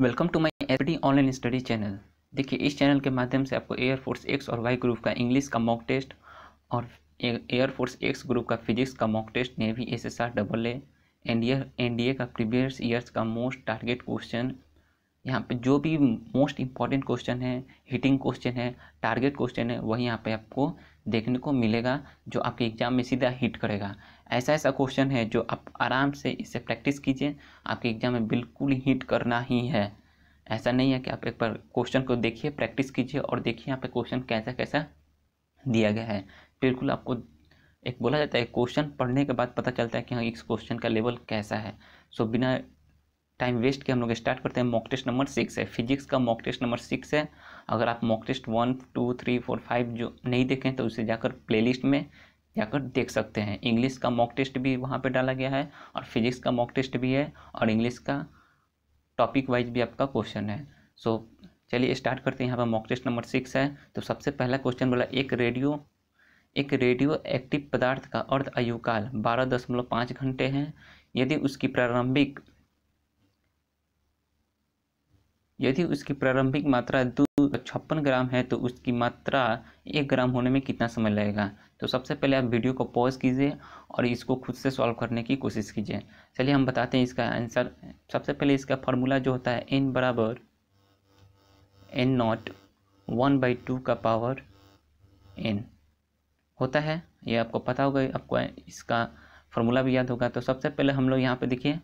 welcome to my S online study channel देखिए इस चैनल के माध्यम से आपको एयरफोर्स एक्स और वाई ग्रुप का इंग्लिश का मॉक टेस्ट और एयरफोर्स एक्स ग्रुप का फिजिक्स का mock test navy S S R double A N D का प्रीवियस ईयर्स का मोस्ट टारगेट क्वेश्चन यहाँ पे जो भी मोस्ट इंपॉर्टेंट क्वेश्चन है हिटिंग क्वेश्चन है टारगेट क्वेश्चन है वही यहाँ पे आपको देखने को मिलेगा जो आपके एग्जाम में सीधा हिट करेगा ऐसा ऐसा क्वेश्चन है जो आप आराम से इसे प्रैक्टिस कीजिए आपके एग्जाम में बिल्कुल हिट करना ही है ऐसा नहीं है कि आप एक बार क्वेश्चन को देखिए प्रैक्टिस कीजिए और देखिए यहाँ पे क्वेश्चन कैसा कैसा दिया गया है बिल्कुल आपको एक बोला जाता है क्वेश्चन पढ़ने के बाद पता चलता है कि हाँ इस क्वेश्चन का लेवल कैसा है सो बिना टाइम वेस्ट के हम लोग स्टार्ट करते हैं मॉक टेस्ट नंबर सिक्स है फिजिक्स का मॉक टेस्ट नंबर सिक्स है अगर आप mock test one two three four five जो नहीं देखें तो उसे जाकर प्लेलिस्ट में जाकर देख सकते हैं इंग्लिश का मॉक टेस्ट भी वहाँ पे डाला गया है और फिजिक्स का मॉक टेस्ट भी है और इंग्लिश का टॉपिक वाइज भी आपका क्वेश्चन है सो चलिए स्टार्ट करते हैं यहाँ पर मॉक टेस्ट नंबर सिक्स है तो सबसे पहला क्वेश्चन बोला एक रेडियो एक रेडियो एक्टिव पदार्थ का अर्ध आयुकाल बारह दशमलव पाँच घंटे हैं यदि उसकी प्रारंभिक यदि उसकी प्रारंभिक मात्रा दो छप्पन ग्राम है तो उसकी मात्रा एक ग्राम होने में कितना समय लगेगा तो सबसे पहले आप वीडियो को पॉज कीजिए और इसको खुद से सॉल्व करने की कोशिश कीजिए चलिए हम बताते हैं इसका आंसर सबसे पहले इसका फार्मूला जो होता है एन बराबर N naught one by two का पावर एन होता है ये आपको पता होगा आपको इसका फार्मूला भी याद होगा तो सबसे पहले हम लोग यहाँ पर देखिए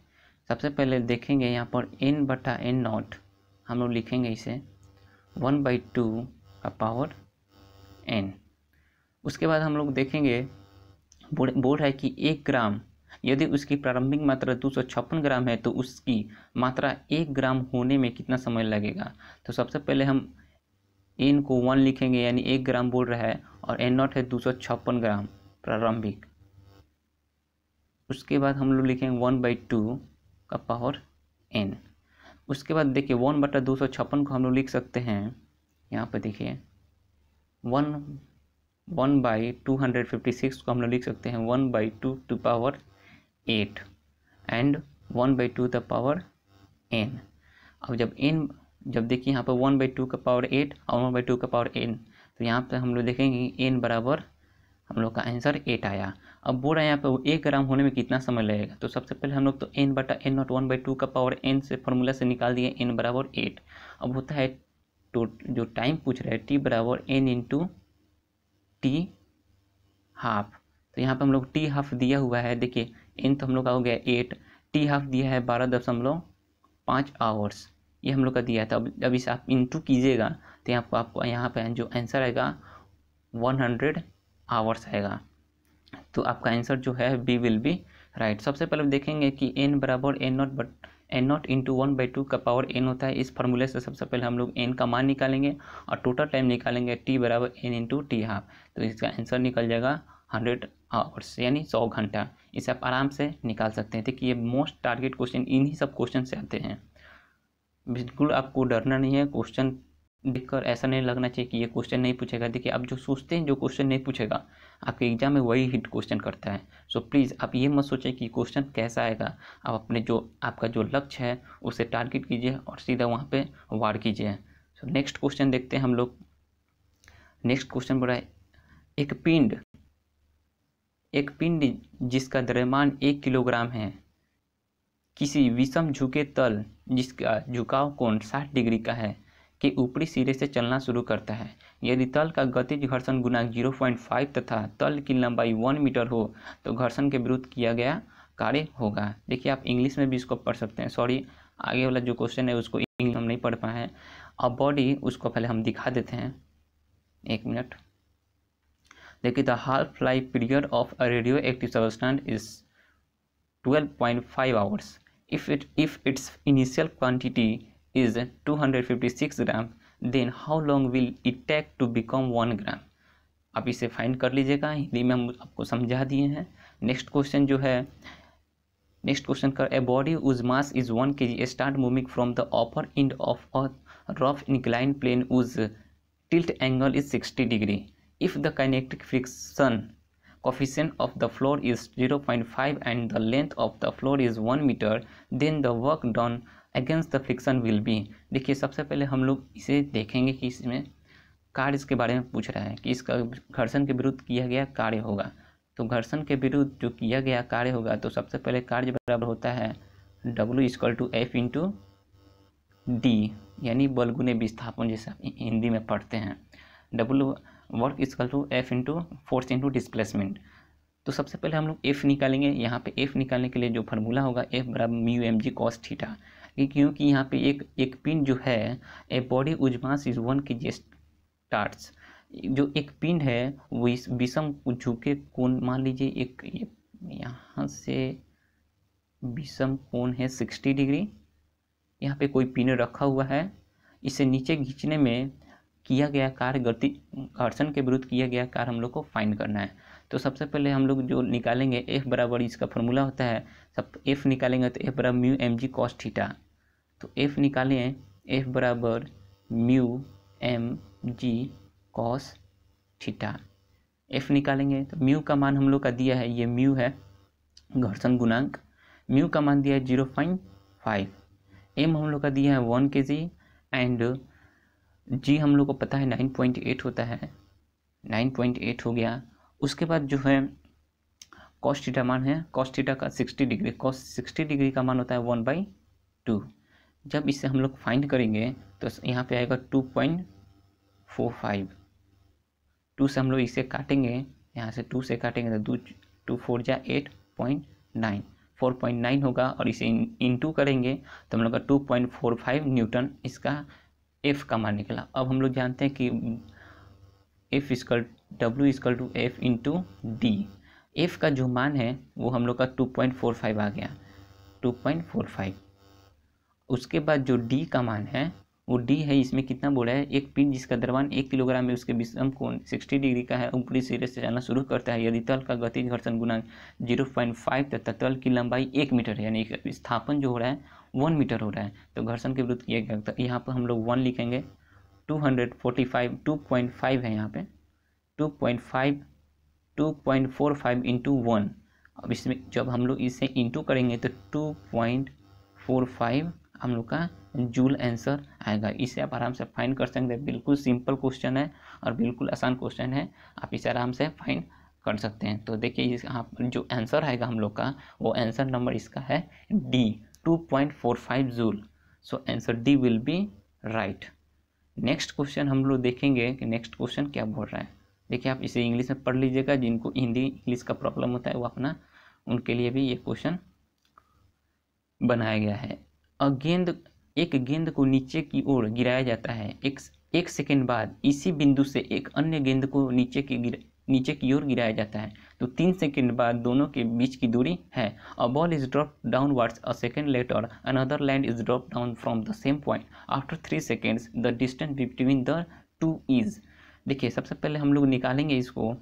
सबसे पहले देखेंगे यहाँ पर एन बटा एन नॉट हम लोग लिखेंगे इसे वन बाई टू का पावर एन उसके बाद हम लोग देखेंगे बोल रहा है कि एक ग्राम यदि उसकी प्रारंभिक मात्रा दो ग्राम है तो उसकी मात्रा एक ग्राम होने में कितना समय लगेगा तो सबसे पहले हम एन को वन लिखेंगे यानी एक ग्राम बोल रहा है और एन नॉट है दो ग्राम प्रारंभिक उसके बाद हम लोग लिखेंगे वन बाई टू का पावर एन उसके बाद देखिए वन बटा दो सौ छप्पन को हम लोग लिख सकते हैं यहाँ पर देखिए one one by two hundred fifty six को हम लोग लिख सकते हैं one by two to power eight and one by two the power N अब जब एन जब देखिए यहाँ पर वन बाई टू का पावर एट और वन बाई टू का पावर एन तो यहाँ पर हम लोग देखेंगे एन बराबर हम लोग का आंसर एट आया अब बोल रहे हैं यहाँ पर एक ग्राम होने में कितना समय लगेगा तो सबसे पहले हम लोग तो एन बटा N naught one by two का पावर एन से फॉर्मूला से निकाल दिए एन बराबर एट अब होता है तो जो टाइम पूछ रहा है टी बराबर एन इंटू टी हाफ तो यहाँ पर हम लोग टी हाफ दिया हुआ है देखिए एन तो हम लोग का हो गया एट टी हाफ दिया है बारह दशमलव पाँच आवर्स ये हम लोग का दिया था तो अब जब इसे आप इंटू कीजिएगा तो यहाँ पर आपको यहाँ पर जो आंसर आएगा वन हंड्रेड आवर्स आएगा तो आपका आंसर जो है बी विल बी राइट सबसे पहले देखेंगे कि एन बराबर N naught but N naught into one by two का पावर एन होता है इस फार्मूले से सबसे पहले हम लोग एन का मान निकालेंगे और टोटल टाइम निकालेंगे टी बराबर एन इंटू टी हाफ तो इसका आंसर निकल जाएगा हंड्रेड आवर्स यानी सौ घंटा इसे आप आराम से निकाल सकते हैं देखिए ये मोस्ट टारगेट क्वेश्चन इन्हीं सब क्वेश्चन से आते हैं बिल्कुल आपको डरना नहीं है क्वेश्चन देखकर ऐसा नहीं लगना चाहिए कि ये क्वेश्चन नहीं पूछेगा देखिए आप जो सोचते हैं जो क्वेश्चन नहीं पूछेगा आपके एग्जाम में वही हिट क्वेश्चन करता है सो so, प्लीज़ आप ये मत सोचें कि क्वेश्चन कैसा आएगा आप अपने जो आपका जो लक्ष्य है उसे टारगेट कीजिए और सीधा वहाँ पर वार कीजिए सो नेक्स्ट क्वेश्चन देखते हैं हम लोग नेक्स्ट क्वेश्चन बोला है एक पिंड एक पिंड जिसका द्रव्यमान एक किलोग्राम है किसी विषम झुके तल जिसका झुकाव कोण साठ डिग्री का है के ऊपरी सिरे से चलना शुरू करता है यदि तल का गतिज घर्षण गुणांक 0.5 तथा तल की लंबाई 1 मीटर हो तो घर्षण के विरुद्ध किया गया कार्य होगा देखिए आप इंग्लिश में भी इसको पढ़ सकते हैं सॉरी आगे वाला जो क्वेश्चन है उसको इंग्लिश हम नहीं पढ़ पाए हैं अब बॉडी उसको पहले हम दिखा देते हैं एक मिनट देखिए the half life period of a radioactive substance is 12.5 hours if it if it's initial quantity is 256 gram then how long will it take to become one gram आप इसे फाइंड कर लीजिएगा हिंदी में हम आपको समझा दिए हैं नेक्स्ट क्वेश्चन जो है नेक्स्ट क्वेश्चन कर ए बॉडी उज मास is one K G start moving from the upper end of a rough incline plane whose angle is sixty degree if the kinetic the coefficient of the floor is zero point five and the length of the floor is one metre then the work done against the friction will be देखिए सबसे पहले हम लोग इसे देखेंगे कि इसमें कार्य इसके बारे में पूछ रहा है कि इसका घर्षण के विरुद्ध किया गया कार्य होगा तो घर्षण के विरुद्ध जो किया गया कार्य होगा तो सबसे पहले कार्य बराबर होता है W is equal to F into D यानी बलगुने विस्थापन जैसे हिंदी में पढ़ते हैं W work is equal to F into force into displacement तो सबसे पहले हम लोग एफ़ निकालेंगे यहाँ पे एफ़ निकालने के लिए जो फार्मूला होगा एफ बराबर mu M G cos theta कि क्योंकि यहाँ पे एक एक पिन जो है a body whose mass is one K G starts जो एक पिन है वो इस विषम झुके कोण मान लीजिए एक यहाँ से विषम कोण है सिक्सटी डिग्री यहाँ पे कोई पिन रखा हुआ है इसे नीचे खींचने में किया गया कार्य गति घर्षण के विरुद्ध किया गया कार्य हम लोग को फाइन करना है तो सबसे पहले हम लोग जो निकालेंगे एफ बराबर इसका फॉर्मूला होता है सब एफ निकालेंगे तो एफ बराबर mu M G cos theta तो एफ़ निकाले हैं एफ बराबर mu M G cos theta F निकालेंगे तो म्यू का मान हम लोग का दिया है ये म्यू है घर्षण गुणांक म्यू का मान दिया है जीरो पॉइंट फाइव एम हम लोग का दिया है वन के जी एंड जी हम लोग को पता है नाइन पॉइंट एट होता है नाइन पॉइंट एट हो गया उसके बाद जो है कॉस्टिटा मान है कॉस्टिटा का sixty degree cos sixty degree का मान होता है वन बाई टू जब इसे हम लोग फाइंड करेंगे तो यहाँ पे आएगा two point four five two से हम लोग इसे काटेंगे यहाँ से टू से काटेंगे तो दो टू फोर जा eight point nine four point nine होगा और इसे इन टू करेंगे तो हम लोग का two point four five newton इसका एफ का मान निकला अब हम लोग जानते हैं कि F is equal W is equal to F into D F का जो मान है वो हम लोग का टू पॉइंट फोर फाइव आ गया टू पॉइंट फोर फाइव उसके बाद जो डी का मान है वो डी है इसमें कितना रहा है एक पिन जिसका दरवान एक किलोग्राम है उसके विषम कोण 60 डिग्री का है ऊपरी सिरे से जाना शुरू करता है यदि तल का गति घर्षण पॉइंट 0.5 तथा तल की लंबाई एक मीटर यानी स्थापन जो हो रहा है वन मीटर हो रहा है तो घर्षण के विरुद्ध किया गया यहाँ पर हम लोग वन लिखेंगे टू हंड्रेड है यहाँ पर टू पॉइंट इंटू वन अब इसमें जब हम लोग इसे इंटू करेंगे तो टू हम लोग का जूल आंसर आएगा इसे आप आराम से फाइंड कर सकते हैं बिल्कुल सिंपल क्वेश्चन है और बिल्कुल आसान क्वेश्चन है आप इसे आराम से फाइंड कर सकते हैं तो देखिए आप जो आंसर आएगा हम लोग का वो आंसर नंबर इसका है D two point four five joule so answer D will be right next question हम लोग देखेंगे कि नेक्स्ट क्वेश्चन क्या बोल रहा है देखिए आप इसे इंग्लिश में पढ़ लीजिएगा जिनको हिंदी इंग्लिश का प्रॉब्लम होता है वो अपना उनके लिए भी ये क्वेश्चन बनाया गया है गेंद एक गेंद को नीचे की ओर गिराया जाता है एक एक सेकेंड बाद इसी बिंदु से एक अन्य गेंद को नीचे की गिर नीचे की ओर गिराया जाता है तो तीन सेकेंड बाद दोनों के बीच की दूरी है a ball is drop downwards a second later another land is drop down from the same point after three seconds the distance between the two is देखिए सबसे पहले हम लोग निकालेंगे इसको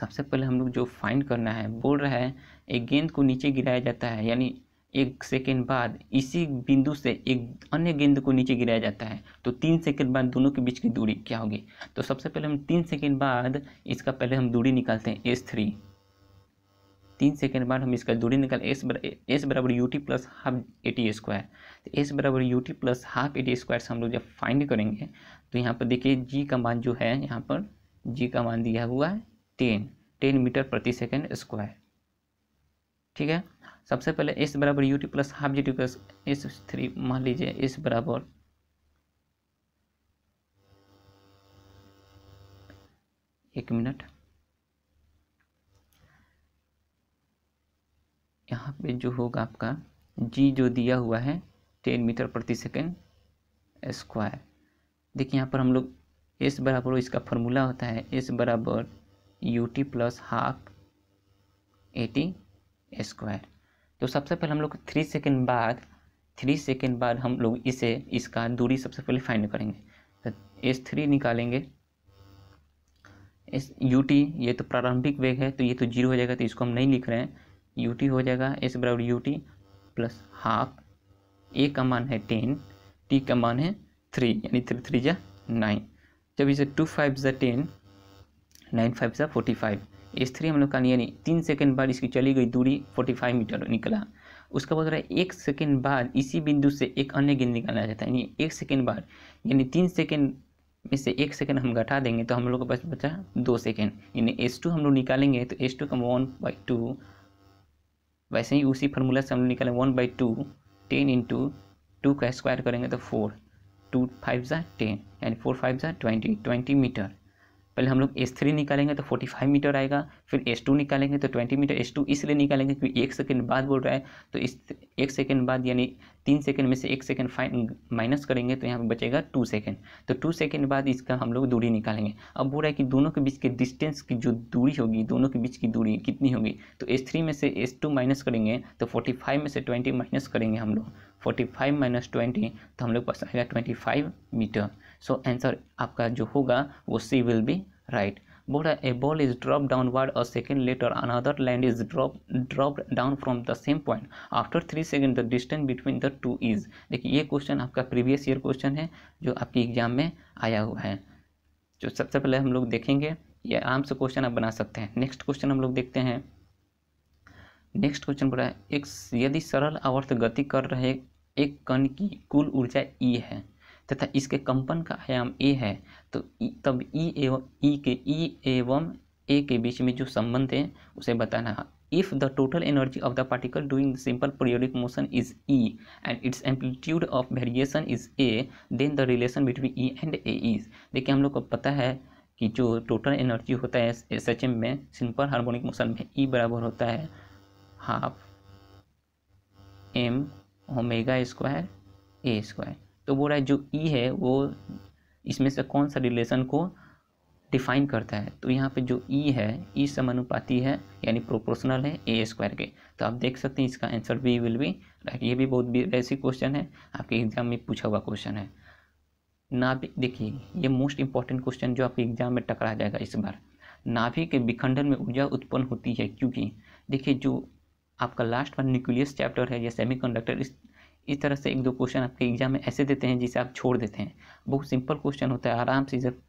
सबसे पहले हम लोग जो फाइंड करना है बोल रहा है एक गेंद को नीचे गिराया जाता है यानी एक सेकेंड बाद इसी बिंदु से एक अन्य गेंद को नीचे गिराया जाता है तो तीन सेकेंड बाद दोनों के बीच की दूरी क्या होगी तो सबसे पहले हम तीन सेकेंड बाद इसका पहले हम दूरी निकालते हैं एस थ्री तीन सेकेंड बाद हम इसका दूरी निकाल एस बर, एस बराबर U T plus half A T square तो एस बराबर U T plus half A T square से हम लोग जब फाइंड करेंगे तो यहाँ पर देखिए जी का मान जो है यहाँ पर जी का मान दिया हुआ है टेन टेन मीटर प्रति सेकेंड स्क्वायर ठीक है सबसे पहले एस बराबर U T plus half G T plus S three मान लीजिए एस बराबर एक मिनट यहाँ पे जो होगा आपका जी जो दिया हुआ है टेन मीटर प्रति सेकेंड स्क्वायर देखिए यहाँ पर हम लोग एस बराबर इसका फॉर्मूला होता है एस बराबर U T plus half A T square तो सबसे पहले हम लोग थ्री सेकेंड बाद थ्री सेकेंड बाद हम लोग इसे इसका दूरी सबसे पहले फाइंड करेंगे तो एस थ्री निकालेंगे एस यू टी ये तो प्रारंभिक वेग है तो ये तो जीरो हो जाएगा तो इसको हम नहीं लिख रहे हैं यू टी हो जाएगा एस बराबर U T plus half A का मान है टेन टी का मान है थ्री यानी थ्री थ्री जा नाइन जब इसे टू फाइव ज़ा टेन नाइन फाइव ज़ा फोर्टी फाइव एस थ्री हम लोग का यानी तीन सेकेंड बाद इसकी चली गई दूरी फोर्टी फाइव मीटर निकला उसका बोल रहा है एक सेकेंड बाद इसी बिंदु से एक अन्य गेंद निकाला जाता है यानी एक सेकेंड बाद यानी तीन सेकेंड में से एक सेकेंड हम घटा देंगे तो हम लोग के पास बचा दो सेकेंड यानी एस टू हम लोग निकालेंगे तो एस टू का वन बाई टू वैसे ही उसी फार्मूला से हम लोग निकालेंगे one by two ten into two का स्क्वायर करेंगे तो फोर टू फाइव ज़ा टेन यानी फोर फाइव ज़ा ट्वेंटी ट्वेंटी मीटर पहले हम लोग एस थ्री निकालेंगे तो फोर्टी फाइव मीटर आएगा फिर एस टू निकालेंगे तो ट्वेंटी मीटर एस टू इसलिए निकालेंगे क्योंकि एक सेकेंड बाद बोल रहा है तो इस एक सेकेंड बाद यानी तीन सेकेंड में से एक सेकेंड फाइन माइनस करेंगे तो यहाँ पर बचेगा टू सेकेंड तो टू सेकेंड बाद इसका हम लोग दूरी निकालेंगे अब बोल रहा है कि दोनों के बीच के डिस्टेंस की जो दूरी होगी दोनों के बीच की दूरी कितनी होगी तो एस थ्री में से एस टू माइनस करेंगे तो फोर्टी फाइव में से ट्वेंटी माइनस करेंगे हम लोग फोर्टी फाइव माइनस ट्वेंटी तो हम लोग पास आएगा twenty five metre so answer आपका जो होगा वो सी विल बी राइट बोल रहा a ball is drop downward a second later another land is drop drop down from the same point after three second the distance between the two is देखिए ये question आपका previous year question है जो आपकी exam में आया हुआ है जो सबसे पहले हम लोग देखेंगे ये आराम से क्वेश्चन आप बना सकते हैं नेक्स्ट क्वेश्चन हम लोग देखते हैं नेक्स्ट क्वेश्चन बोला है एक यदि सरल आवर्त गति कर रहे एक कण की कुल ऊर्जा ई e है तथा इसके कंपन का आयाम ए है तो तब ई एवं ई के ई एवं ए के बीच में जो संबंध है उसे बताना है if the total energy of the particle doing the simple periodic motion is E and its amplitude of variation is A then the relation between E and A is देखिए हम लोग को पता है कि जो टोटल एनर्जी होता है एस एच एम में सिंपल हार्मोनिक मोशन में ई e बराबर होता है half M omega square A square तो बोल रहा है जो ई e है वो इसमें से कौन सा रिलेशन को डिफाइन करता है तो यहाँ पे जो ई e है ई e समानुपाती है यानी प्रोपोर्शनल है ए स्क्वायर के तो आप देख सकते हैं इसका आंसर भी विल बी राइट ये भी बहुत बेसिक क्वेश्चन है आपके एग्जाम में पूछा हुआ क्वेश्चन है नाभिक देखिए ये मोस्ट इंपॉर्टेंट क्वेश्चन जो आपके एग्जाम में टकरा जाएगा इस बार नाभि के विखंडन में ऊर्जा उत्पन्न होती है क्योंकि देखिए जो आपका लास्ट वन न्यूक्लियस चैप्टर है या सेमीकंडक्टर कंडक्टर इस तरह से एक दो क्वेश्चन आपके एग्जाम में ऐसे देते हैं जिसे आप छोड़ देते हैं बहुत सिंपल क्वेश्चन होता है आराम से जब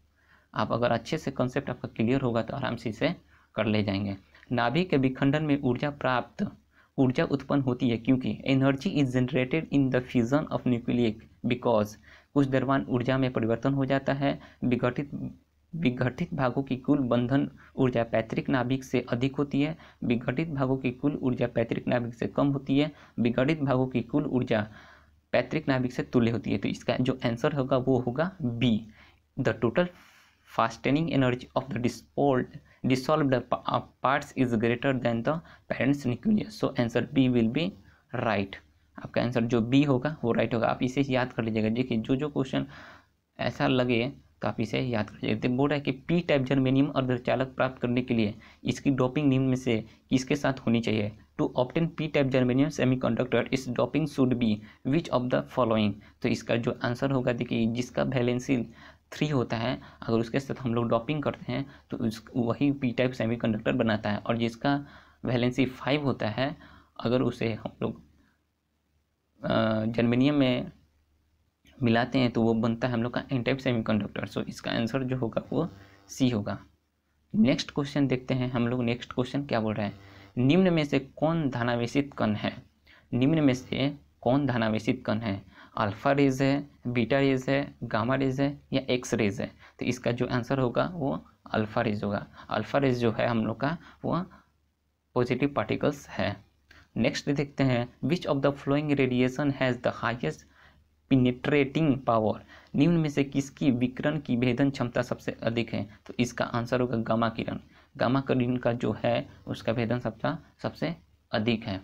आप अगर अच्छे से कंसेप्ट आपका क्लियर होगा तो आराम से इसे कर ले जाएंगे नाभि के विखंडन में ऊर्जा प्राप्त ऊर्जा उत्पन्न होती है क्योंकि energy is generated in the fusion of nuclei because कुछ दरमान ऊर्जा में परिवर्तन हो जाता है विघटित विघटित भागों की कुल बंधन ऊर्जा पैतृक नाभिक से अधिक होती है विघटित भागों की कुल ऊर्जा पैतृक नाभिक से कम होती है विघटित भागों की कुल ऊर्जा पैतृक नाभिक से तुल्य होती है तो इसका जो आंसर होगा वो होगा B the total fastening energy of the disposed dissolve parts is greater than the parents nucleus so answer B will be right आपका आंसर जो बी होगा वो राइट होगा आप इसे याद कर लीजिएगा देखिए जो जो क्वेश्चन ऐसा लगे काफ़ी से याद कर सकते बोल रहा है कि पी टाइप जर्मेनियम अर्धचालक प्राप्त करने के लिए इसकी डॉपिंग निम्न में से किसके साथ होनी चाहिए to obtain P type germanium semiconductor इस doping should be which of the following तो इसका जो आंसर होगा देखिए जिसका वैलेंसी थ्री होता है अगर उसके साथ हम लोग डॉपिंग करते हैं तो उस वही पी टाइप सेमी कंडक्टर बनाता है और जिसका वैलेंसी फाइव होता है अगर उसे हम लोग जर्मेनियम में मिलाते हैं तो वो बनता है हम लोग का एन टाइप कंडक्टर सो इसका आंसर जो होगा वो सी होगा नेक्स्ट क्वेश्चन देखते हैं हम लोग नेक्स्ट क्वेश्चन क्या बोल रहे हैं निम्न में से कौन धानावेशित कण है निम्न में से कौन धानावेशित कण है अल्फा रेज है बीटा रेज है गामा रेज है या एक्स रेज है तो इसका जो आंसर होगा वो अल्फा रेज होगा अल्फा रेज जो है हम लोग का वह पॉजिटिव पार्टिकल्स है नेक्स्ट देखते हैं which of the following radiation has the highest penetrating power निम्न में से किसकी विकिरण की भेदन क्षमता सबसे अधिक है तो इसका आंसर होगा गामा किरण गामा किरण का जो है उसका भेदन क्षमता सबसे अधिक है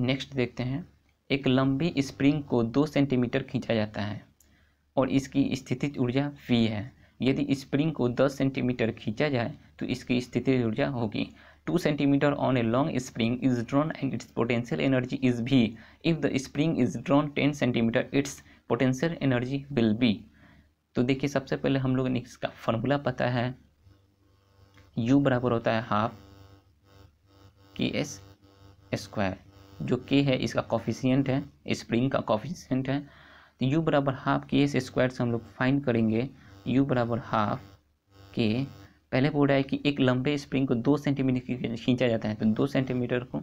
नेक्स्ट देखते हैं एक लंबी स्प्रिंग को दो सेंटीमीटर खींचा जाता है और इसकी स्थिति ऊर्जा V है यदि स्प्रिंग को दस सेंटीमीटर खींचा जाए तो इसकी स्थिति ऊर्जा होगी two centimetre on a long spring is drawn and its potential energy is भी if the spring is drawn ten centimetre its potential energy will be तो देखिए सबसे पहले हम लोग ने इसका फॉर्मूला पता है U बराबर होता है हाफ के एस स्क्वायर जो K है इसका कॉफिशियंट है स्प्रिंग का कॉफिशियंट है तो U बराबर हाफ के एस स्क्वायर से हम लोग फाइन करेंगे U बराबर हाफ के पहले रहा है कि एक लंबे स्प्रिंग को दो सेंटीमीटर खींचा जाता है तो दो सेंटीमीटर को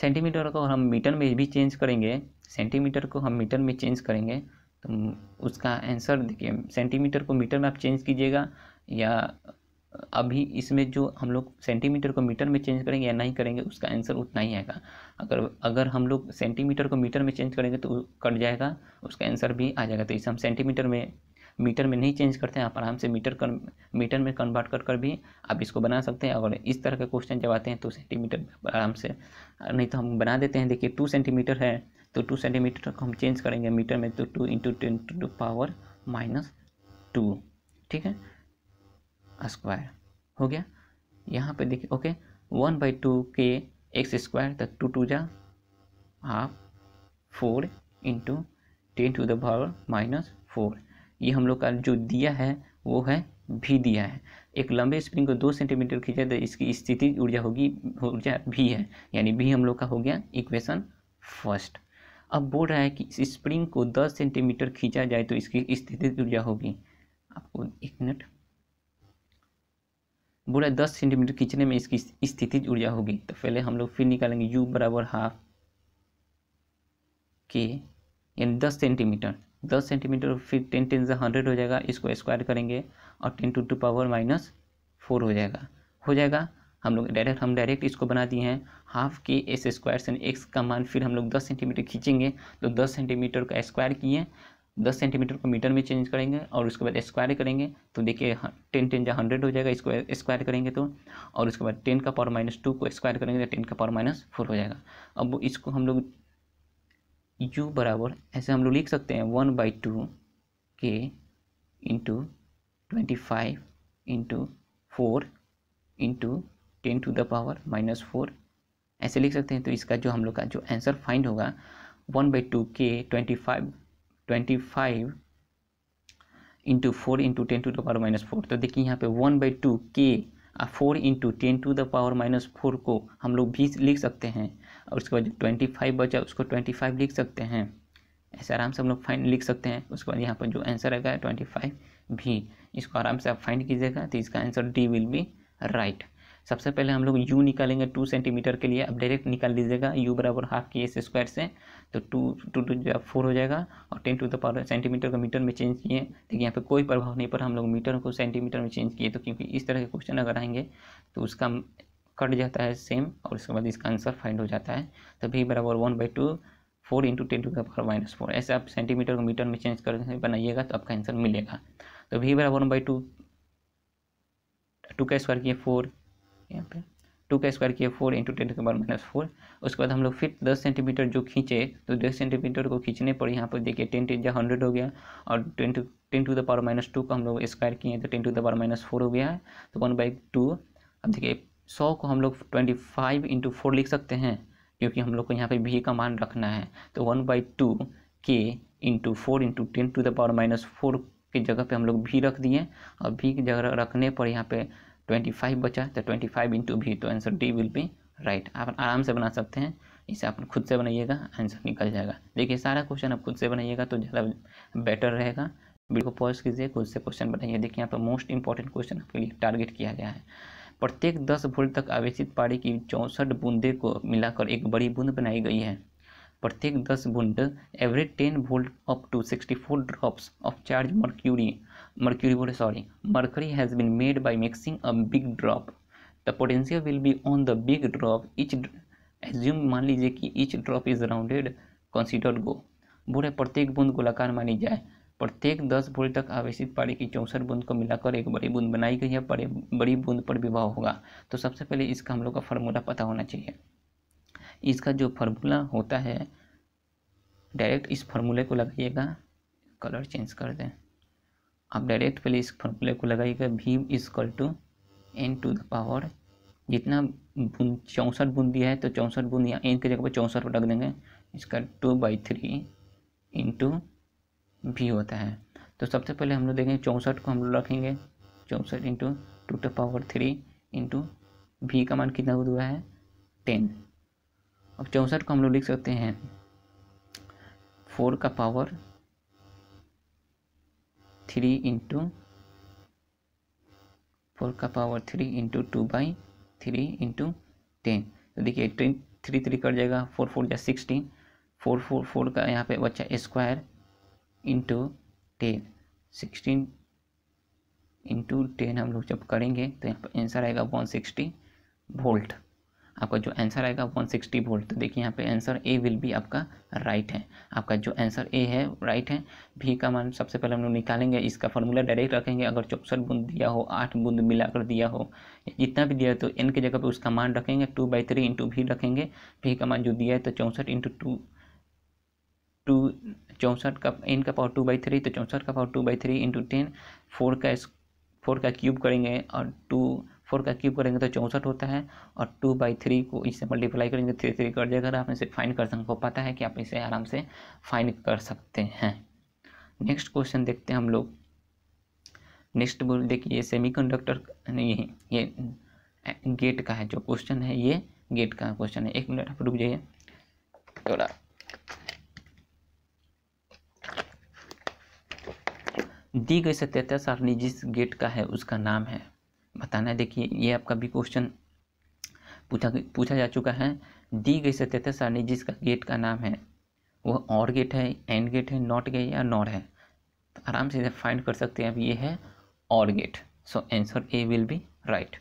सेंटीमीटर को हम मीटर में भी चेंज करेंगे सेंटीमीटर को हम मीटर में चेंज करेंगे तो उसका आंसर देखिए सेंटीमीटर को मीटर में आप चेंज कीजिएगा या अभी इसमें जो हम लोग सेंटीमीटर को मीटर में चेंज करेंगे या नहीं करेंगे उसका आंसर उतना ही आएगा अगर अगर हम लोग सेंटीमीटर को मीटर में चेंज करेंगे तो कट जाएगा उसका आंसर भी आ जाएगा तो इसे हम सेंटीमीटर में मीटर में नहीं चेंज करते हैं आप आराम से मीटर कर मीटर में कन्वर्ट कर कर भी आप इसको बना सकते हैं अगर इस तरह के क्वेश्चन जब आते हैं तो सेंटीमीटर आराम से नहीं तो हम बना देते हैं देखिए टू सेंटीमीटर है तो टू सेंटीमीटर को हम चेंज करेंगे मीटर में तो two into ten to power minus two ठीक है स्क्वायर हो गया यहाँ पे देखिए okay one by two K X square तो टू टू जा half four into ten to the power minus four ये हम लोग का जो दिया है वो है भी दिया है एक लंबे स्प्रिंग को दो सेंटीमीटर खींचा तो इसकी स्थिति ऊर्जा होगी ऊर्जा भी है यानी भी हम लोग का हो गया इक्वेशन फर्स्ट अब बोल रहा है कि इस स्प्रिंग को दस सेंटीमीटर खींचा जाए तो इसकी स्थिति ऊर्जा होगी आपको एक मिनट बोला दस सेंटीमीटर खींचने में इसकी स्थिति ऊर्जा होगी तो पहले हम लोग फिर निकालेंगे यू बराबर हाफ के यानी दस सेंटीमीटर दस सेंटीमीटर फिर टेन टेन से हंड्रेड हो जाएगा इसको स्क्वायर करेंगे और ten to to power minus four हो जाएगा हो जाएगा हम लोग डायरेक्ट हम डायरेक्ट इसको बना दिए हैं हाफ के एस स्क्वायर से एक्स का मान फिर हम लोग दस सेंटीमीटर खींचेंगे तो दस सेंटीमीटर का स्क्वायर किए दस सेंटीमीटर को मीटर में चेंज करेंगे और उसके बाद स्क्वायर करेंगे तो देखिए हाँ, टेन टेन जहाँ हंड्रेड हो जाएगा इसको स्क्वायर करेंगे तो और उसके बाद टेन का पावर माइनस टू को स्क्वायर करेंगे तो टेन का पावर माइनस फोर हो जाएगा अब इसको हम लोग यू बराबर ऐसे हम लोग लिख सकते हैं वन बाई टू के into twenty five into four into ten to the power minus four ऐसे लिख सकते हैं तो इसका जो हम लोग का जो आंसर फाइंड होगा one by two K twenty five twenty five into four into ten to the power minus four तो देखिए यहाँ पे one by two K four into ten to the power minus four को हम लोग भी लिख सकते हैं और उसके बाद जो ट्वेंटी फाइव बचा उसको ट्वेंटी फाइव लिख सकते हैं ऐसे आराम से हम लोग फाइंड लिख सकते हैं उसके बाद यहाँ पर जो आंसर आएगा ट्वेंटी फाइव भी इसको आराम से आप फाइंड कीजिएगा तो इसका answer D will be right सबसे पहले हम लोग यू निकालेंगे टू सेंटीमीटर के लिए आप डायरेक्ट निकाल लीजिएगा यू बराबर हाफ की एस स्क्वायर से तो टू टू टू जो फोर हो जाएगा और ten to the power centimetre को मीटर में चेंज किए देखिए यहाँ पे कोई प्रभाव नहीं पर हम लोग मीटर को सेंटीमीटर में चेंज किए तो क्योंकि इस तरह के क्वेश्चन अगर आएंगे तो उसका कट जाता है सेम और उसके बाद इसका आंसर फाइंड हो जाता है तो भी बराबर one by two four into ten to का पावर माइनस फोर ऐसे आप सेंटीमीटर को मीटर में चेंज कर बनाइएगा तो आपका आंसर मिलेगा तो भी बराबर वन बाई टू टू का स्क्वायर किए फोर यहाँ पे टू का स्क्वायर किए फोर इंटू टेन के पावर माइनस फोर उसके बाद हम लोग फिर दस सेंटीमीटर जो खींचे तो दस सेंटीमीटर को खींचने पर यहाँ पर देखिए टेन टेन जो हंड्रेड हो गया और ten to ten to the power minus two का हम लोग स्क्वायर किए तो ten to the power minus four हो गया है तो वन बाई टू अब देखिए सौ को हम लोग ट्वेंटी फाइव इंटू फोर लिख सकते हैं क्योंकि हम लोग को यहाँ पे भी का मान रखना है तो वन बाई टू के into four into ten to the power minus four की जगह पे हम लोग भी रख दिए और भी की जगह रखने पर यहाँ पे ट्वेंटी फाइव बचा तो ट्वेंटी फाइव इंटू भी तो answer D will be right आप आराम से बना सकते हैं इसे आप खुद से बनाइएगा आंसर निकल जाएगा देखिए सारा क्वेश्चन आप खुद से बनाइएगा तो ज़्यादा बेटर रहेगा वीडियो को पॉज कीजिए खुद से क्वेश्चन बनाइए देखिए यहाँ पर मोस्ट इंपॉर्टेंट क्वेश्चन आपके लिए टारगेट किया गया है प्रत्येक दस वोल्ट तक आवेशित पारी की चौंसठ बूंदे को मिलाकर एक बड़ी बूंद बनाई गई है प्रत्येक दस बूंद average ten volt up to sixty four drops of charge mercury mercury बोले sorry mercury has been made by mixing a big drop the potential will be on the big drop each assume मान लीजिए कि each drop is rounded considered गो बोले प्रत्येक बूंद गोलाकार मानी जाए प्रत्येक दस वोल्ट तक आवेशित पारे की चौंसठ बूंद को मिलाकर एक बड़ी बूंद बनाई गई है बड़े बड़ी बूंद पर विवाह होगा तो सबसे पहले इसका हम लोग का फार्मूला पता होना चाहिए इसका जो फार्मूला होता है डायरेक्ट इस फार्मूले को लगाइएगा कलर चेंज कर दें आप डायरेक्ट पहले इस फार्मूले को लगाइएगा भीम is equal to N to the power जितना बुन चौंसठ बूंद दिया है तो चौंसठ बूंद या एन की जगह पर चौंसठ रख देंगे इसका टू बाई थ्री इंटू भी होता है तो सबसे पहले हम लोग देखेंगे चौंसठ को हम लोग रखेंगे चौंसठ into two to power three into भी का मान कितना हुआ है टेन अब चौंसठ को हम लोग लिख सकते हैं फोर का पावर थ्री इंटू फोर का power three into two by three into ten तो देखिए टेन थ्री थ्री कट जाएगा फोर फोर या सिक्सटीन फोर फोर फोर का यहाँ पे बच्चा square into ten sixteen into ten हम लोग जब करेंगे तो यहाँ पर आंसर आएगा वन सिक्सटी वोल्ट आपका जो आंसर आएगा वन सिक्सटी वोल्ट तो देखिए यहाँ पे आंसर ए विल बी आपका राइट है आपका जो आंसर ए है राइट है भी का मान सबसे पहले हम लोग निकालेंगे इसका फॉर्मूला डायरेक्ट रखेंगे अगर चौसठ बूंद दिया हो आठ बूंद मिलाकर दिया हो जितना भी दिया है तो एन के जगह पे उसका मान रखेंगे टू बाई थ्री इंटू भी रखेंगे भी का मान जो दिया है तो चौंसठ इंटू टू टू चौंसठ का एन का पावर टू बाई थ्री तो चौंसठ का power two by three into ten four का फोर का क्यूब करेंगे और टू फोर का क्यूब करेंगे तो चौंसठ होता है और टू बाई थ्री को इससे मल्टीप्लाई करेंगे थ्री थ्री कर जाएगा आप इसे फाइन कर सकते हो पता है कि आप इसे आराम से फाइन कर सकते हैं नेक्स्ट क्वेश्चन देखते हैं हम लोग नेक्स्ट बोल देखिए सेमी कंडक्टर नहीं ये गेट का है जो क्वेश्चन है ये गेट का क्वेश्चन है एक मिनट आप रुक जाइए थोड़ा दी गई सत्यता सारणी जिस गेट का है उसका नाम है बताना है देखिए ये आपका भी क्वेश्चन पूछा पूछा जा चुका है दी गई सत्यता सारणी जिसका गेट का नाम है वह और गेट है एंड गेट है नॉट गेट या नॉट है तो आराम से फाइंड कर सकते हैं अब ये है और gate so answer A will be right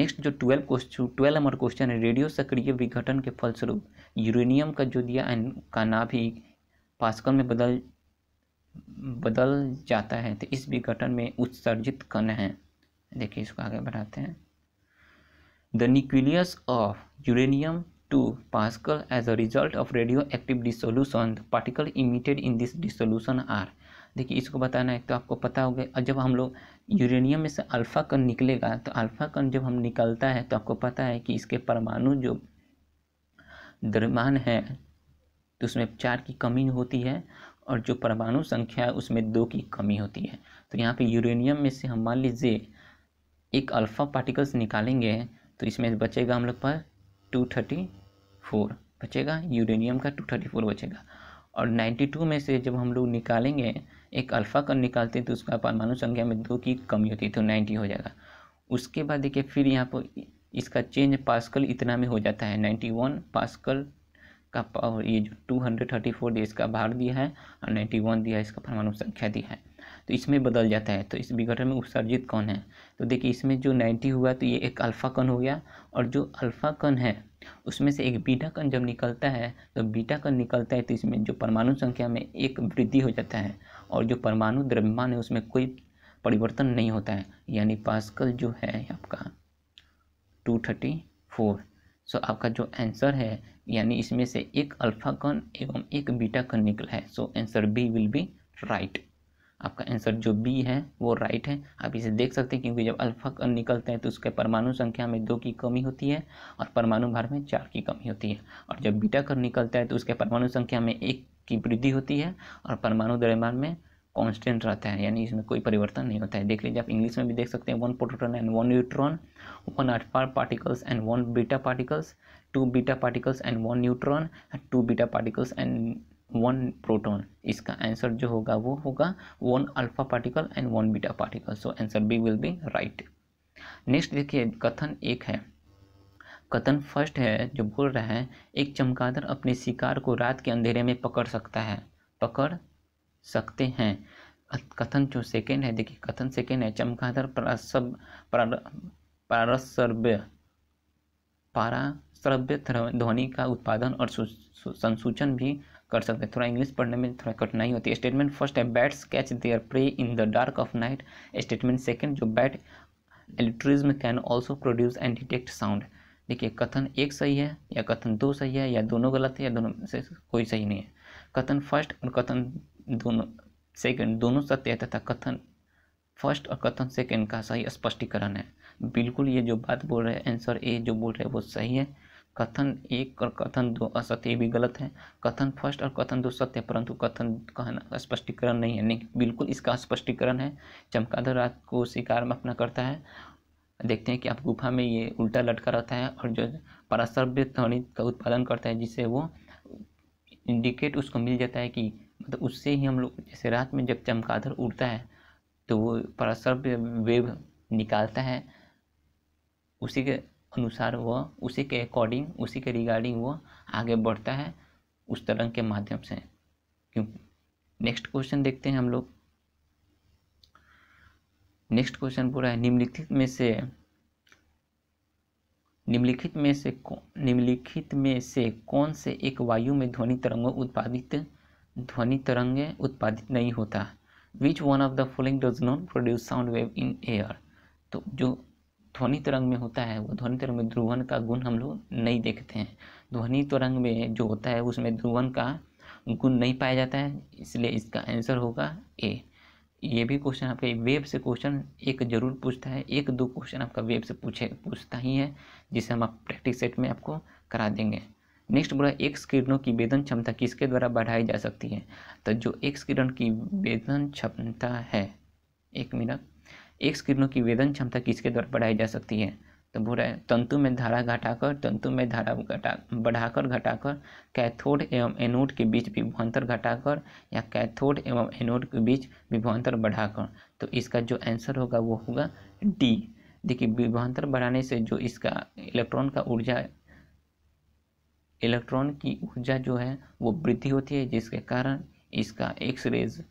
next जो twelve question twelve number question है रेडियो सक्रिय विघटन के फलस्वरूप यूरेनियम का जो दिया का ना भी पास्कल में बदल बदल जाता है तो इस विघटन में उत्सर्जित कण है देखिए इसको आगे बढ़ाते हैं the nucleus of uranium two pascal as a result of radioactive dissolution particle emitted in this dissolution are देखिए इसको बताना है तो आपको पता हो और जब हम लोग यूरेनियम में से अल्फ़ा कण निकलेगा तो अल्फ़ा कण जब हम निकलता है तो आपको पता है कि इसके परमाणु जो द्रव्यमान है तो उसमें चार की कमी होती है और जो परमाणु संख्या है उसमें दो की कमी होती है तो यहाँ पे यूरेनियम में से हम मान लीजिए एक अल्फ़ा पार्टिकल्स निकालेंगे तो इसमें बचेगा हम लोग पर टू थर्टी फोर बचेगा यूरेनियम का टू थर्टी फोर बचेगा और नाइन्टी टू में से जब हम लोग निकालेंगे एक अल्फ़ा कर निकालते हैं तो उसका परमाणु संख्या में दो की कमी होती है तो नाइन्टी हो जाएगा उसके बाद देखिए फिर यहाँ पर इसका चेंज पास्कल इतना में हो जाता है नाइन्टी वन पास्कल का पावर ये जो टू हंड्रेड थर्टी फोर दिया इसका भार दिया है और नाइन्टी वन दिया इसका परमाणु संख्या दिया है तो इसमें बदल जाता है तो इस विघटन में उत्सर्जित कौन है तो देखिए इसमें जो नाइन्टी हुआ तो ये एक अल्फ़ा कण हो गया और जो अल्फ़ा कण है उसमें से एक बीटा कण जब निकलता है तो बीटा कण निकलता है तो इसमें जो परमाणु संख्या में एक वृद्धि हो जाता है और जो परमाणु द्रव्यमान है उसमें कोई परिवर्तन नहीं होता है यानी पास्कल जो है आपका टू थर्टी फोर सो आपका जो आंसर है यानी इसमें से एक अल्फा कण एवं एक बीटा कण निकला है so answer B will be right आपका आंसर जो बी है वो राइट है आप इसे देख सकते हैं क्योंकि जब अल्फा कण निकलता है तो उसके परमाणु संख्या में दो की कमी होती है और परमाणु भार में चार की कमी होती है और जब बीटा कण निकलता है तो उसके परमाणु संख्या में एक की वृद्धि होती है और परमाणु द्रव्यमान में कांस्टेंट रहता है यानी इसमें कोई परिवर्तन नहीं होता है देख लीजिए आप इंग्लिश में भी देख सकते हैं one proton and one neutron one alpha particles and one beta particles two beta particles and one neutron two beta particles and one proton इसका आंसर जो होगा वो होगा one alpha particle and one beta particle so answer B will be right next देखिए कथन एक है कथन फर्स्ट है जो बोल रहा है एक चमगादड़ अपने शिकार को रात के अंधेरे में पकड़ सकता है पकड़ सकते हैं कथन जो सेकेंड है देखिए कथन सेकेंड है चमकादर प्रासब पारस्रव्य पाराश्रव्य ध्वनि का उत्पादन और संसूचन भी कर सकते हैं थोड़ा इंग्लिश पढ़ने में थोड़ा कठिनाई होती है स्टेटमेंट फर्स्ट है bats catch their prey in the dark of night statement second जो bat electricism can also produce and detect sound देखिए कथन एक सही है या कथन दो सही है या दोनों गलत है या दोनों से कोई सही नहीं है कथन फर्स्ट और कथन दोनों सेकंड दोनों सत्य तथा कथन फर्स्ट और कथन सेकंड का सही स्पष्टीकरण है बिल्कुल ये जो बात बोल रहे हैं आंसर ए जो बोल रहे हैं वो सही है कथन एक और कथन दो असत्य भी गलत है कथन फर्स्ट और कथन दो सत्य परंतु कथन कहना स्पष्टीकरण नहीं है नहीं बिल्कुल इसका स्पष्टीकरण है चमकादर रात को शिकार में अपना करता है देखते हैं कि आप गुफा में ये उल्टा लटका रहता है और जो परासर्व्य ध्वनि का उत्पादन करता है जिससे वो इंडिकेट उसको मिल जाता है कि मतलब उससे ही हम लोग जैसे रात में जब चमगादड़ उड़ता है तो वो परसर्व वेव निकालता है उसी के अनुसार वह उसी के अकॉर्डिंग उसी के रिगार्डिंग वह आगे बढ़ता है उस तरंग के माध्यम से क्यों नेक्स्ट क्वेश्चन देखते हैं हम लोग नेक्स्ट क्वेश्चन पूरा है निम्नलिखित में से निम्नलिखित में से निम्नलिखित में से कौन से एक वायु में ध्वनि तरंग उत्पादित ध्वनि तरंगे उत्पादित नहीं होता which one of the following does not produce sound wave in air तो जो ध्वनि तरंग में होता है वो ध्वनि तरंग में ध्रुवन का गुण हम लोग नहीं देखते हैं ध्वनि तरंग में जो होता है उसमें ध्रुवन का गुण नहीं पाया जाता है इसलिए इसका आंसर होगा ए ये भी क्वेश्चन आपके वेब से क्वेश्चन एक जरूर पूछता है एक दो क्वेश्चन आपका वेब से पूछे पूछता ही है जिसे हम आप प्रैक्टिस सेट में आपको करा देंगे नेक्स्ट बोला एक किरणों की वेदन क्षमता किसके द्वारा बढ़ाई जा सकती है तो जो एक किरण की वेदन क्षमता है एक मिनट एक किरणों की वेदन क्षमता किसके द्वारा बढ़ाई जा सकती है तो बोल रहा है तंतु में धारा घटाकर तंतु में धारा घटा बढ़ाकर घटाकर कैथोड एवं एनोड के बीच विभवान्तर घटाकर या कैथोड एवं एनोड के बीच विभवान्तर बढ़ाकर तो इसका जो आंसर होगा वो होगा डी देखिए विभवान्तर बढ़ाने से जो इसका इलेक्ट्रॉन का ऊर्जा इलेक्ट्रॉन की ऊर्जा जो है वो वृद्धि होती है जिसके कारण इसका एक्स रेज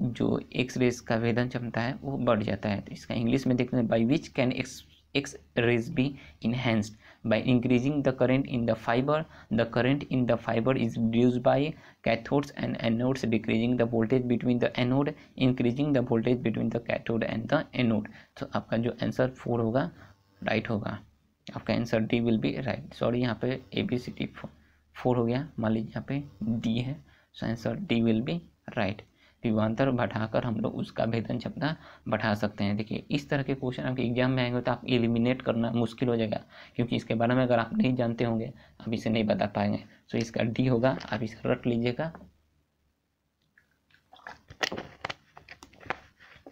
जो एक्स रेज का वेदन क्षमता है वो बढ़ जाता है तो इसका इंग्लिश में देखते हैं by which can X X rays be enhanced by increasing the current in the fibre the current in the fibre is reduce by cathodes and anodes decreasing the voltage between the anode increasing the voltage between the cathode and the anode तो आपका जो answer four होगा right होगा आपका answer D will be right sorry यहाँ पे A B C D four हो गया मान लीजिए यहाँ पे डी है so answer D will be right विवांतर बढ़ाकर हम लोग उसका भेदन क्षमता बढ़ा सकते हैं देखिए इस तरह के क्वेश्चन आपके एग्जाम में आएंगे तो आप एलिमिनेट करना मुश्किल हो जाएगा क्योंकि इसके बारे में अगर आप नहीं जानते होंगे आप इसे नहीं बता पाएंगे सो इसका डी होगा आप इसे रट लीजिएगा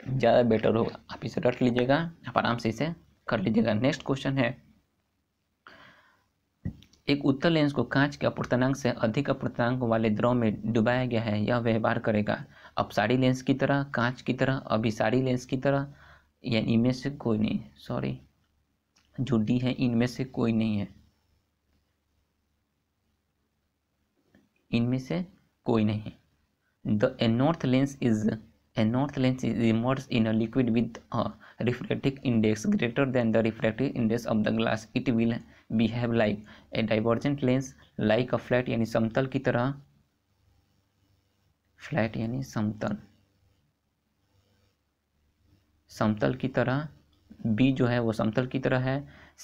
ज़्यादा बेटर होगा आप इसे रट लीजिएगा आप आराम से इसे कर लीजिएगा नेक्स्ट क्वेश्चन है एक उत्तल लेंस को कांच के अपूर्तनांक से अधिक अपूर्तनांक वाले द्रव में डुबाया गया है यह व्यवहार करेगा अब साड़ी लेंस की तरह कांच की तरह अभी साड़ी लेंस की तरह या इनमें से कोई नहीं सॉरी जो डी है इनमें से कोई नहीं है इनमें से कोई नहीं the a north lens is a north lens is immersed in a liquid with a refractive index greater than the refractive index of the glass it will behave like a divergent lens like a flat यानी समतल की तरह flat यानी समतल समतल की तरह B जो है वो समतल की तरह है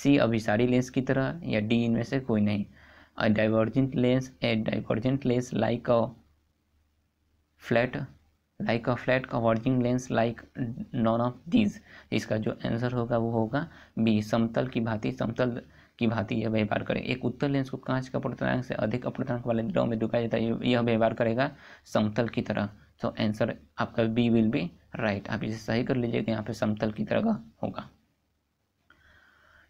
सी अभिसारी लेंस की तरह या डी इनमें से कोई नहीं a divergent lens a divergent lens like a flat like a flat converging lens like none of these इसका जो आंसर होगा वो होगा बी समतल की भांति समतल की भांति यह व्यवहार करेगा एक उत्तर लेंस को कांच का अपवर्तनांक से अधिक अपवर्तनांक वाले द्रव में दुखाया जाता है यह व्यवहार करेगा समतल की तरह तो आंसर आपका बी विल बी राइट आप इसे सही कर लीजिएगा यहाँ पे समतल की तरह का होगा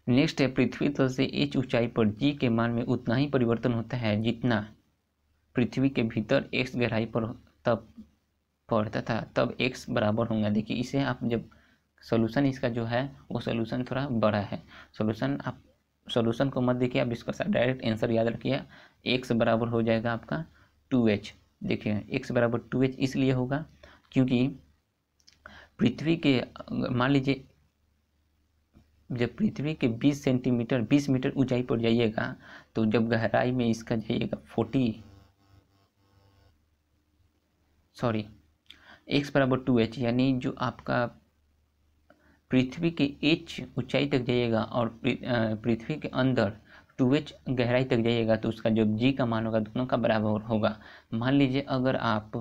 नेक्स्ट है पृथ्वी तल से एच ऊंचाई पर जी के मान में उतना ही परिवर्तन होता है जितना पृथ्वी के भीतर एक्स गहराई पर तब पड़ता था तब एक्स बराबर होंगे देखिए इसे आप जब सोल्यूशन इसका जो है वो सोल्यूशन थोड़ा बड़ा है सोल्यूशन आप सोल्यूशन को मत देखिए अब इसका डायरेक्ट आंसर याद रखिए एक्स बराबर हो जाएगा आपका टू एच देखिए एक्स बराबर टू एच इसलिए होगा क्योंकि पृथ्वी के मान लीजिए जब पृथ्वी के 20 सेंटीमीटर 20 मीटर ऊंचाई पर जाइएगा तो जब गहराई में इसका जाइएगा 40 सॉरी एक्स बराबर टू एच यानी जो आपका पृथ्वी के एच ऊंचाई तक जाइएगा और पृथ्वी के अंदर टू एच गहराई तक जाइएगा तो उसका जो जी का मान होगा दोनों का बराबर होगा मान लीजिए अगर आप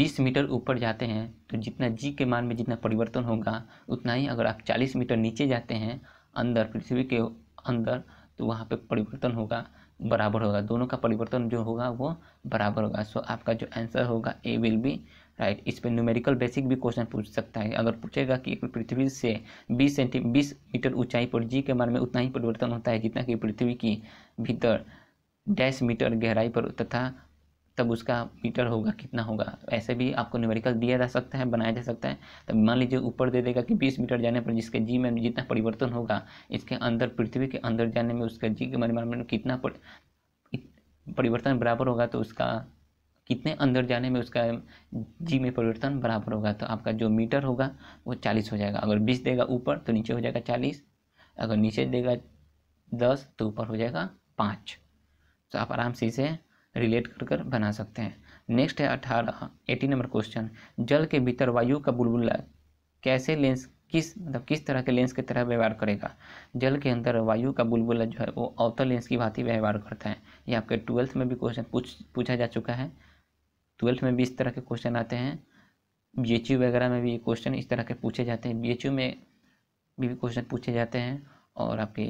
20 मीटर ऊपर जाते हैं तो जितना जी के मान में जितना परिवर्तन होगा उतना ही अगर आप 40 मीटर नीचे जाते हैं अंदर पृथ्वी के अंदर तो वहाँ पे परिवर्तन होगा बराबर होगा दोनों का परिवर्तन जो होगा वो बराबर होगा सो आपका जो आंसर होगा ए विल बी राइट इस पर न्यूमेरिकल बेसिक भी क्वेश्चन पूछ सकता है अगर पूछेगा कि पृथ्वी से 20 सेंटी बीस मीटर ऊंचाई पर जी के मान में उतना ही परिवर्तन होता है जितना कि पृथ्वी की भीतर डैश मीटर गहराई पर तथा तब उसका मीटर होगा कितना होगा ऐसे भी आपको न्यूमेरिकल दिया जा सकता है बनाया जा सकता है तब मान लीजिए ऊपर दे देगा कि 20 मीटर जाने पर जिसके जी में जितना परिवर्तन होगा इसके अंदर पृथ्वी के अंदर जाने में उसका जी के मान में कितना पर, परिवर्तन बराबर होगा तो उसका कितने अंदर जाने में उसका जी में परिवर्तन बराबर होगा तो आपका जो मीटर होगा वो चालीस हो जाएगा अगर बीस देगा ऊपर तो नीचे हो जाएगा चालीस अगर नीचे देगा दस तो ऊपर हो जाएगा पाँच तो आप आराम से इसे रिलेट कर कर बना सकते हैं नेक्स्ट है अठारह एटी नंबर क्वेश्चन जल के भीतर वायु का बुलबुला कैसे लेंस किस मतलब किस तरह के लेंस की तरह व्यवहार करेगा जल के अंदर वायु का बुलबुला जो है वो अवतल लेंस की भांति व्यवहार करता है ये आपके ट्वेल्थ में भी क्वेश्चन पूछ पूछा जा चुका है ट्वेल्थ में भी इस तरह के क्वेश्चन आते हैं बी वगैरह में भी क्वेश्चन इस तरह के पूछे जाते हैं बी में भी क्वेश्चन पूछे जाते हैं और आपके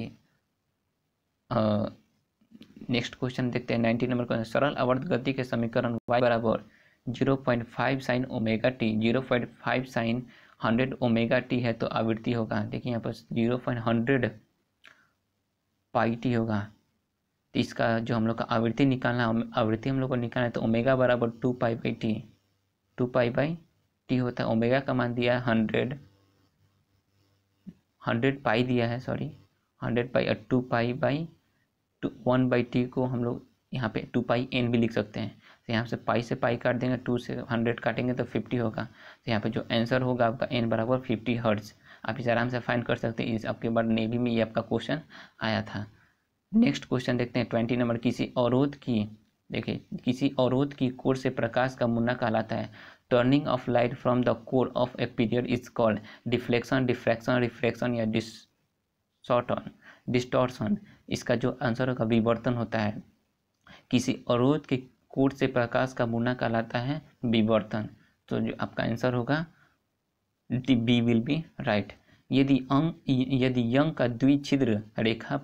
नेक्स्ट क्वेश्चन देखते हैं नाइन्टी नंबर क्वेश्चन सरल आवर्त गति के समीकरण वाई बराबर zero point five sine omega T zero point five sine hundred omega T है तो आवृत्ति होगा देखिए यहाँ पर zero point hundred pi T होगा तो इसका जो हम लोग का आवृत्ति निकालना आवृत्ति हम लोग को निकालना है तो ओमेगा बराबर two pi by T two pi by T होता है ओमेगा का मान दिया है हंड्रेड हंड्रेड पाई दिया है सॉरी हंड्रेड पाई और two pi by two one by T को हम लोग यहाँ पे टू पाई एन भी लिख सकते हैं तो यहाँ से पाई से पाई काट देंगे टू से हंड्रेड काटेंगे तो फिफ्टी होगा तो यहाँ पे जो आंसर होगा आपका एन बराबर फिफ्टी हर्ट्ज़ आप इसे आराम से फाइंड कर सकते हैं इस आपके बार नेवी में ये आपका क्वेश्चन आया था नेक्स्ट क्वेश्चन देखते हैं ट्वेंटी नंबर किसी अवरोध की देखिए किसी अवरोध की कोर से प्रकाश का मुन्ना कहलाता है turning of light from the core of a period is called deflection diffraction refraction या डिसॉटन डिस्टॉर्सन इसका जो आंसर होगा विवर्तन होता है किसी अवरोध के कोर से प्रकाश का मुन्ना कहलाता है विवर्तन तो जो आपका आंसर होगा D B will be right यदि अंग यदि यंग का द्विछिद्र रेखा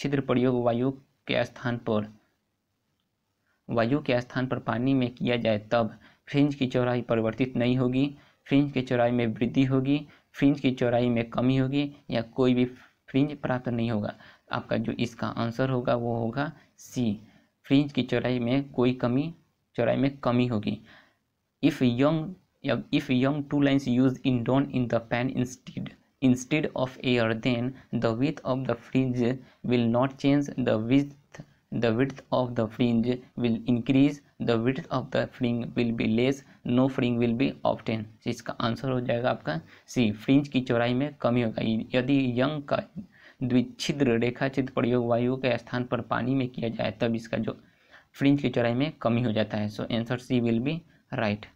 छिद्र प्रयोग वायु के स्थान पर वायु के स्थान पर पानी में किया जाए तब फ्रिंज की चौड़ाई परिवर्तित नहीं होगी फ्रिंज की चौड़ाई में वृद्धि होगी फ्रिंज की चौड़ाई में कमी होगी या कोई भी फ्रिंज प्राप्त नहीं होगा आपका जो इसका आंसर होगा वो होगा सी फ्रिंज की चौड़ाई में कोई कमी चौड़ाई में कमी होगी if Young if Young two lines use in dawn in the pan instead instead of air then the width of the fringe will not change the width the width of the fringe will increase the width of the fringe will be less no fringe will be obtain इसका answer हो जाएगा आपका सी fringe की चौड़ाई में कमी होगा यदि यंग का द्विच्छिद्र रेखा चित्र प्रयोग वायु के स्थान पर पानी में किया जाए तब इसका जो फ्रिंज की चौड़ाई में कमी हो जाता है so answer C will be right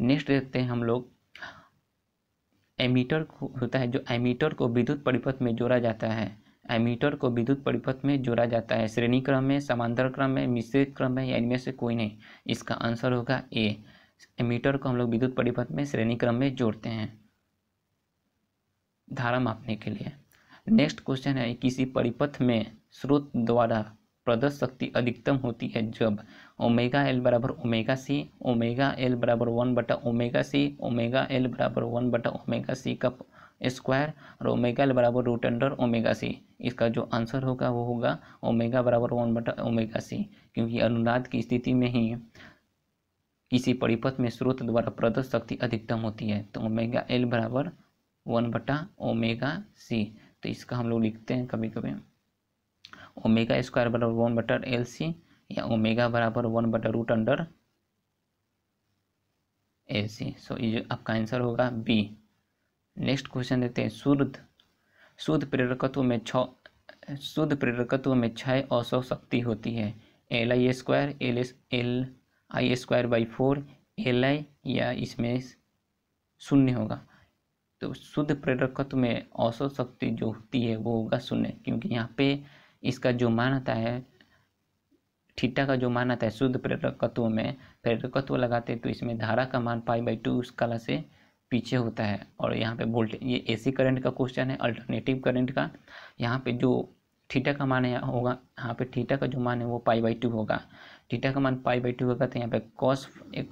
next देखते हैं हम लोग एमीटर होता है जो एमीटर को विद्युत परिपथ में जोड़ा जाता है एमीटर को विद्युत परिपथ में जोड़ा जाता है श्रेणी क्रम में समांतर क्रम में मिश्रित क्रम में या इनमें से कोई नहीं इसका आंसर होगा ए एमीटर को हम लोग विद्युत परिपथ में श्रेणी क्रम में जोड़ते हैं धारा मापने के लिए नेक्स्ट क्वेश्चन है किसी परिपथ में स्रोत द्वारा प्रदत्त शक्ति अधिकतम होती है जब ओमेगा एल बराबर ओमेगा सी ओमेगा एल बराबर वन बटा ओमेगा सी ओमेगा एल बराबर वन बटा ओमेगा सी का स्क्वायर और ओमेगा एल बराबर रूट अंडर ओमेगा सी इसका जो आंसर होगा वो होगा ओमेगा बराबर वन बटा ओमेगा सी क्योंकि अनुनाद की स्थिति में ही किसी परिपथ में स्रोत द्वारा प्रदत्त शक्ति अधिकतम होती है तो ओमेगा एल बराबर वन बटा ओमेगा सी तो इसका हम लोग लिखते हैं कभी कभी ओमेगा स्क्वायर बराबर वन बटर एल सी या ओमेगा बराबर वन बटर root under A C so ये आपका आंसर होगा बी नेक्स्ट क्वेश्चन देते हैं शुद्ध शुद्ध प्रेरकत्व में छ शुद्ध प्रेरकत्व में छः औसत शक्ति होती है L I square L S L I square by four L I या इसमें शून्य होगा तो शुद्ध प्रेरकत्व में औसत शक्ति जो होती है वो होगा शून्य क्योंकि यहाँ पे इसका जो मान आता है थीटा का जो मान आता है शुद्ध प्रेरकत्व में प्रेरकत्व लगाते तो इसमें धारा का मान पाई बाई टू उस कला से पीछे होता है और यहाँ पे वोल्टेज ये एसी करंट का क्वेश्चन है अल्टरनेटिव करंट का यहाँ पे जो थीटा का मान होगा यहाँ पे थीटा का जो मान है वो पाई बाई टू होगा थीटा का मान पाई बाई टू होगा तो यहाँ पे कॉस एक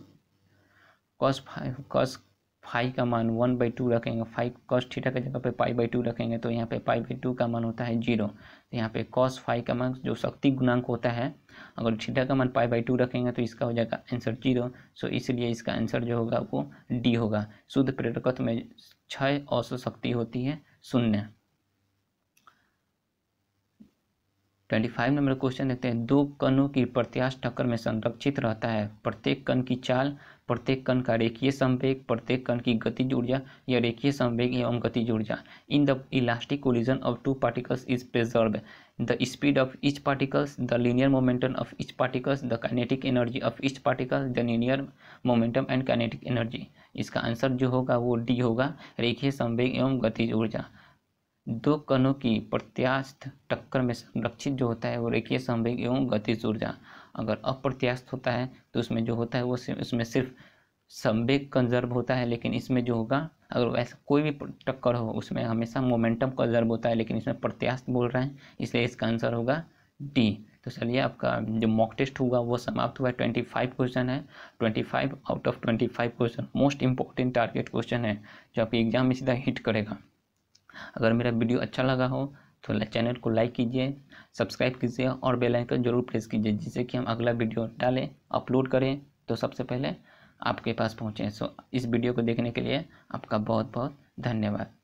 कॉस फाइव कॉस फाइव का मान वन बाई टू रखेंगे फाइव कॉस थीटा की जगह पे पाई बाई टू रखेंगे तो यहाँ पे पाई बाई टू का मान होता है जीरो तो यहाँ पे कॉस फाइव का मान जो शक्ति गुणांक होता है अगर थीटा का मान पाई बाई टू रखेंगे तो इसका हो जाएगा आंसर जीरो सो इसलिए इसका आंसर जो होगा वो डी होगा शुद्ध प्रेरकत्व में छः औसत शक्ति होती है शून्य ट्वेंटी फाइव नंबर क्वेश्चन देखते हैं दो कणों की प्रत्याश टक्कर में संरक्षित रहता है प्रत्येक कण की चाल प्रत्येक कण का रेखीय संवेग प्रत्येक कण की गति ऊर्जा या रेखीय संवेग एवं गति ऊर्जा in the elastic collision of two particles is preserve the speed of each particles the linear momentum of each particles the kinetic energy of each particle the linear momentum and kinetic energy इसका answer जो होगा वो D होगा रेखीय संवेग एवं गति ऊर्जा दो कणों की प्रत्यास्थ टक्कर में संरक्षित जो होता है वो रेखीय संवेग एवं गतिज ऊर्जा अगर अप्रत्यास्थ होता है तो उसमें जो होता है वो उसमें सिर्फ संवेग कंजर्व होता है लेकिन इसमें जो होगा अगर ऐसा कोई भी टक्कर हो उसमें हमेशा मोमेंटम कंजर्व होता है लेकिन इसमें प्रत्यास्थ बोल रहे हैं इसलिए इसका आंसर होगा डी तो चलिए आपका जो मॉक टेस्ट हुआ वो समाप्त हुआ ट्वेंटी फाइव क्वेश्चन है twenty five out of twenty five question most important target question है जो आपके एग्जाम में सीधा हिट करेगा अगर मेरा वीडियो अच्छा लगा हो तो चैनल को लाइक कीजिए सब्सक्राइब कीजिए और बेल आइकन जरूर प्रेस कीजिए जिससे कि हम अगला वीडियो डालें अपलोड करें तो सबसे पहले आपके पास पहुँचें सो इस वीडियो को देखने के लिए आपका बहुत बहुत धन्यवाद